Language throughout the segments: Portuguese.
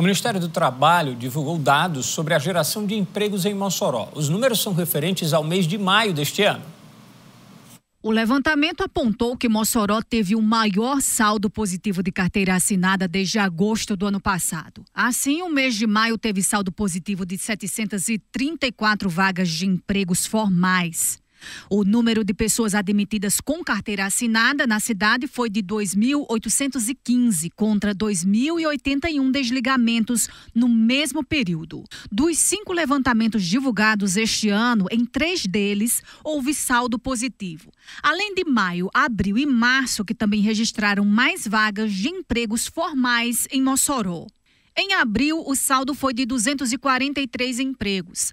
O Ministério do Trabalho divulgou dados sobre a geração de empregos em Mossoró. Os números são referentes ao mês de maio deste ano. O levantamento apontou que Mossoró teve o maior saldo positivo de carteira assinada desde agosto do ano passado. Assim, o mês de maio teve saldo positivo de 734 vagas de empregos formais. O número de pessoas admitidas com carteira assinada na cidade foi de 2.815 contra 2.081 desligamentos no mesmo período. Dos cinco levantamentos divulgados este ano, em três deles houve saldo positivo. Além de maio, abril e março, que também registraram mais vagas de empregos formais em Mossoró. Em abril, o saldo foi de 243 empregos.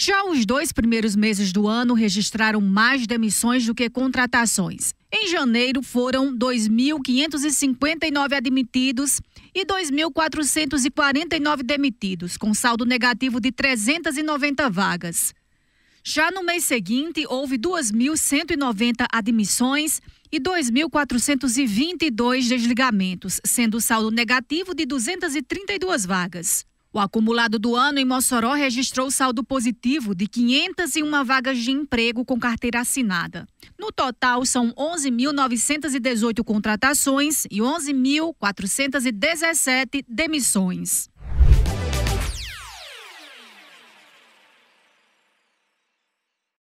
Já os dois primeiros meses do ano registraram mais demissões do que contratações. Em janeiro foram 2.559 admitidos e 2.449 demitidos, com saldo negativo de 390 vagas. Já no mês seguinte, houve 2.190 admissões e 2.422 desligamentos, sendo saldo negativo de 232 vagas. O acumulado do ano em Mossoró registrou saldo positivo de 501 vagas de emprego com carteira assinada. No total, são 11.918 contratações e 11.417 demissões.